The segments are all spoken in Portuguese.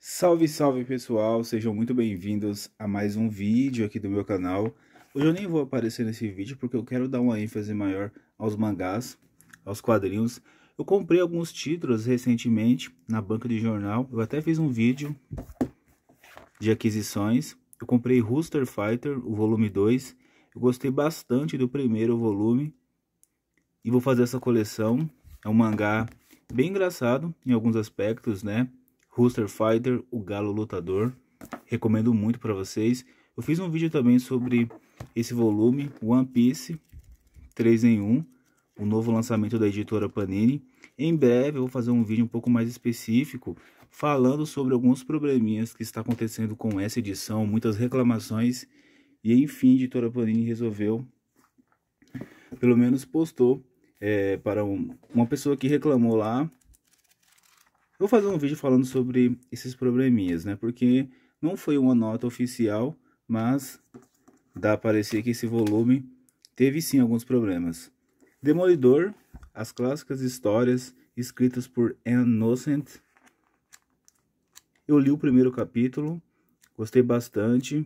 Salve, salve pessoal, sejam muito bem-vindos a mais um vídeo aqui do meu canal. Hoje eu nem vou aparecer nesse vídeo porque eu quero dar uma ênfase maior aos mangás, aos quadrinhos. Eu comprei alguns títulos recentemente na banca de jornal, eu até fiz um vídeo de aquisições. Eu comprei Rooster Fighter, o volume 2, eu gostei bastante do primeiro volume e vou fazer essa coleção. É um mangá bem engraçado em alguns aspectos, né? Rooster Fighter, o galo lutador. Recomendo muito para vocês. Eu fiz um vídeo também sobre esse volume, One Piece 3 em 1, o novo lançamento da editora Panini. Em breve eu vou fazer um vídeo um pouco mais específico falando sobre alguns probleminhas que está acontecendo com essa edição, muitas reclamações e enfim, a editora Panini resolveu, pelo menos postou é, para um, uma pessoa que reclamou lá eu vou fazer um vídeo falando sobre esses probleminhas, né? Porque não foi uma nota oficial, mas dá a parecer que esse volume teve sim alguns problemas. Demolidor, as clássicas histórias escritas por Anne Nocent. Eu li o primeiro capítulo, gostei bastante.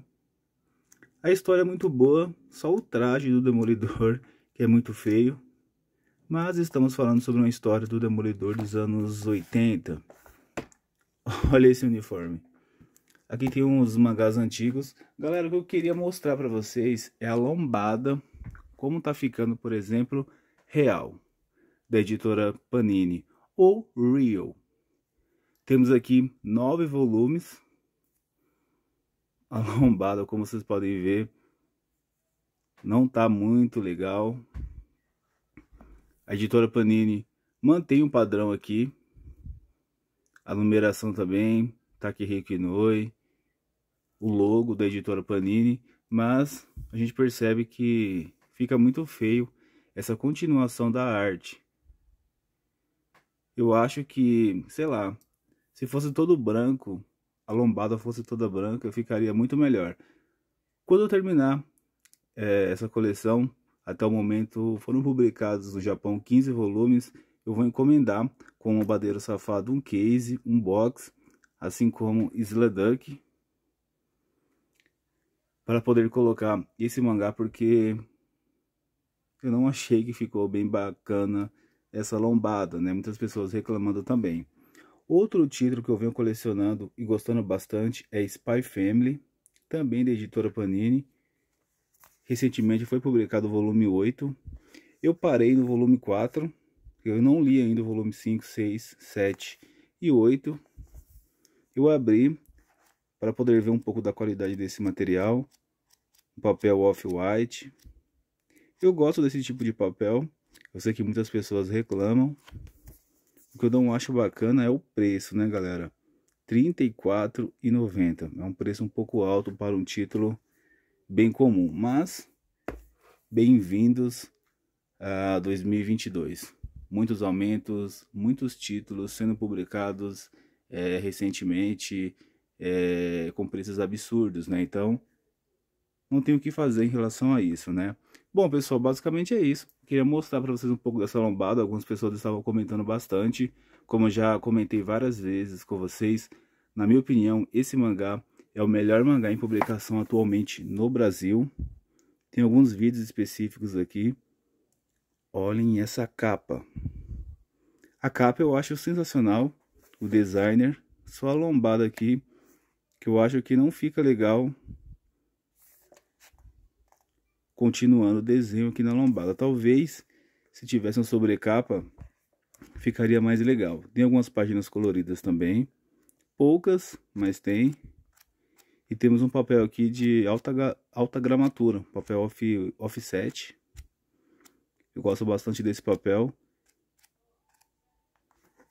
A história é muito boa, só o traje do Demolidor, que é muito feio, mas estamos falando sobre uma história do Demolidor dos anos 80. Olha esse uniforme. Aqui tem uns mangás antigos. Galera, o que eu queria mostrar para vocês é a lombada, como tá ficando, por exemplo, Real, da editora Panini, ou Real. Temos aqui nove volumes. A lombada, como vocês podem ver, não tá muito legal. A editora Panini mantém um padrão aqui. A numeração também, Takehiko Inoue, o logo da editora Panini, mas a gente percebe que fica muito feio essa continuação da arte. Eu acho que, sei lá, se fosse todo branco, a lombada fosse toda branca, ficaria muito melhor. Quando eu terminar é, essa coleção, até o momento foram publicados no Japão 15 volumes. Eu vou encomendar com o Badeiro Safado um case, um box, assim como Sladuck, para poder colocar esse mangá, porque eu não achei que ficou bem bacana essa lombada, né? Muitas pessoas reclamando também. Outro título que eu venho colecionando e gostando bastante é Spy Family, também da editora Panini. Recentemente foi publicado o volume 8. Eu parei no volume 4. Eu não li ainda o volume 5, 6, 7 e 8. Eu abri para poder ver um pouco da qualidade desse material. papel off-white. Eu gosto desse tipo de papel. Eu sei que muitas pessoas reclamam. O que eu não acho bacana é o preço, né, galera? R$ 34,90. É um preço um pouco alto para um título bem comum, mas bem-vindos a 2022. Muitos aumentos, muitos títulos sendo publicados é, recentemente é, com preços absurdos, né? Então, não tem o que fazer em relação a isso, né? Bom, pessoal, basicamente é isso. Queria mostrar para vocês um pouco dessa lombada. Algumas pessoas estavam comentando bastante. Como já comentei várias vezes com vocês, na minha opinião, esse mangá é o melhor mangá em publicação atualmente no Brasil. Tem alguns vídeos específicos aqui. Olhem essa capa. A capa eu acho sensacional. O designer. Só a lombada aqui. Que eu acho que não fica legal. Continuando o desenho aqui na lombada. Talvez se tivesse uma sobrecapa. Ficaria mais legal. Tem algumas páginas coloridas também. Poucas, mas tem. E temos um papel aqui de alta, alta gramatura, papel off, offset. Eu gosto bastante desse papel.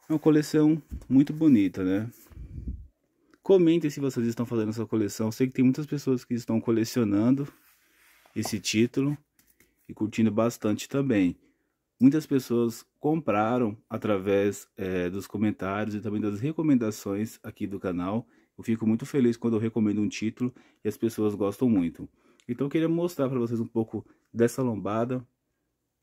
É uma coleção muito bonita, né? Comentem se vocês estão fazendo essa coleção. Eu sei que tem muitas pessoas que estão colecionando esse título e curtindo bastante também. Muitas pessoas compraram através é, dos comentários e também das recomendações aqui do canal. Eu fico muito feliz quando eu recomendo um título e as pessoas gostam muito. Então eu queria mostrar para vocês um pouco dessa lombada,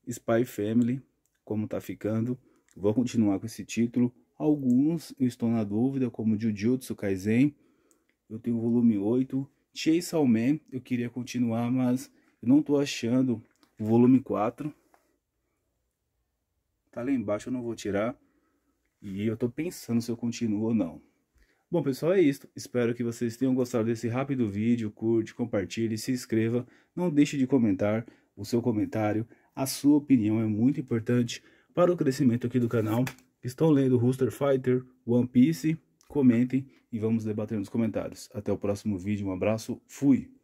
Spy Family, como tá ficando. Vou continuar com esse título. Alguns eu estou na dúvida, como Jujutsu Kaisen. Eu tenho o volume 8. Chase Alman, eu queria continuar, mas eu não estou achando o volume 4. Tá lá embaixo, eu não vou tirar. E eu estou pensando se eu continuo ou não. Bom, pessoal, é isso. Espero que vocês tenham gostado desse rápido vídeo. Curte, compartilhe, se inscreva. Não deixe de comentar o seu comentário. A sua opinião é muito importante para o crescimento aqui do canal. Estão lendo Rooster Fighter, One Piece? Comentem e vamos debater nos comentários. Até o próximo vídeo. Um abraço. Fui!